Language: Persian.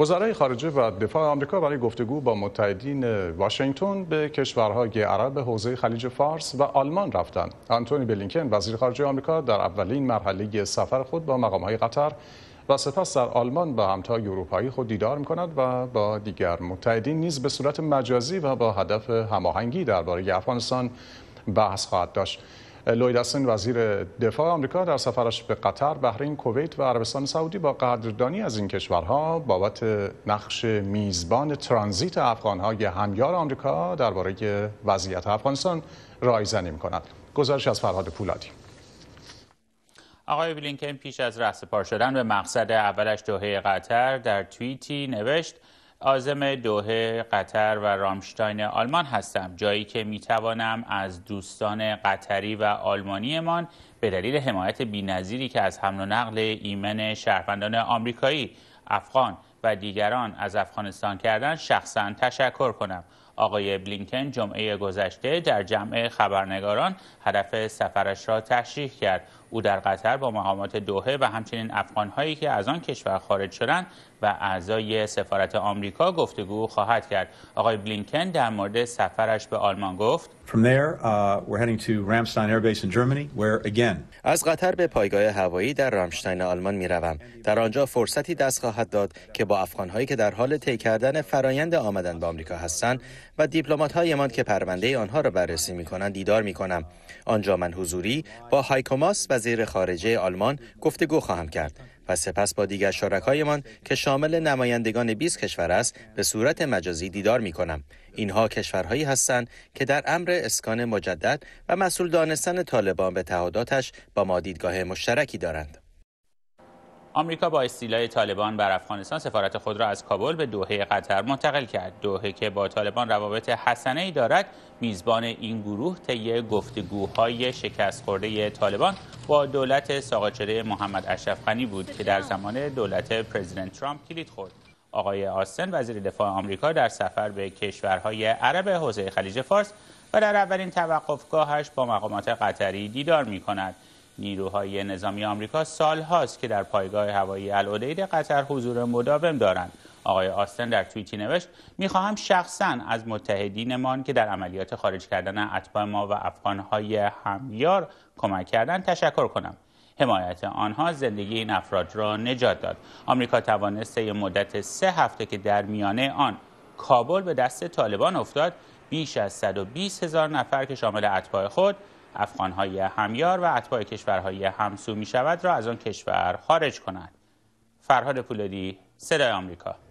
وزرای خارجه و دفاع آمریکا برای گفتگو با متحدین واشنگتن به کشورهای عرب حوزه خلیج فارس و آلمان رفتند. آنتونی بلینکن وزیر خارجه آمریکا در اولین مرحله سفر خود با مقامهای قطر و سپس در آلمان با همتای اروپایی خود دیدار میکند و با دیگر متحدین نیز به صورت مجازی و با هدف هماهنگی درباره افغانستان بحث خواهد داشت. لوید وزیر دفاع آمریکا در سفرش به قطر، بحرین، کویت و عربستان سعودی با قدردانی از این کشورها بابت نقش میزبان ترانزیت افغانهای همیار آمریکا درباره وضعیت افغانستان رایزنی می‌کند. گزارش از فرهاد پولادی آقای بلینکن پیش از رأس پار شدن به مقصد اولش دوحه قطر در توییتی نوشت آزم دوه قطر و رامشتاین آلمان هستم جایی که می توانم از دوستان قطری و آلمانیمان به دلیل حمایت بینظیری که از حمل و نقل ایمن شهروندان آمریکایی افغان و دیگران از افغانستان کردن شخصا تشکر کنم آقای بلینکن جمعه گذشته در جمع خبرنگاران هدف سفرش را تشریح کرد او در قطر با مقامات دوهه و همچنین افغانهایی که از آن کشور خارج شدند و اعضای سفارت آمریکا گفتگو خواهد کرد آقای بلینکن در مورد سفرش به آلمان گفت uh, از قطر به پایگاه هوایی در رامشتاین آلمان می در آنجا فرصتی دست خواهد داد که با افغانهایی که در حال طی کردن فرایند آمدن به آمریکا هستند و دیپلمات هایمان که پرونده آنها را بررسی می کنند دیدار می کنم. آنجا من حضوری با هایکوماس وزیر خارجه آلمان گفتگو خواهم کرد و سپس با دیگر شرکایمان که شامل نمایندگان 20 کشور است به صورت مجازی دیدار می کنم. اینها کشورهایی هستند که در امر اسکان مجدد و مسئول دانستن طالبان به تعهداتش با ما دیدگاه مشترکی دارند. آمریکا با استیلای طالبان بر افغانستان سفارت خود را از کابل به دوحه قطر منتقل کرد دوحه که با طالبان روابط حسنه ای دارد میزبان این گروه طی گفتگوهای شکست خورده طالبان با دولت ساقط محمد اشرف غنی بود که در زمان دولت پرزیدنت ترامپ کلید خورد آقای آستن وزیر دفاع آمریکا در سفر به کشورهای عرب حوزه خلیج فارس و در اولین توقفگاهش با مقامات قطری دیدار می کند نیروهای نظامی آمریکا سال هاست که در پایگاه هوایی العدید قطر حضور مداوم دارند آقای آستن در توییتی نوشت میخواهم شخصا از متحدینمان که در عملیات خارج کردن اتباع ما و افغانهای همیار کمک کردن تشکر کنم حمایت آنها زندگی این افراد را نجات داد آمریکا توانست یه مدت سه هفته که در میانه آن کابل به دست طالبان افتاد بیش از 120 هزار نفر که شامل اتباع خود افغانهای همیار و اتباع کشورهای همسو می شود را از آن کشور خارج کند فرهاد پولادی صدای آمریکا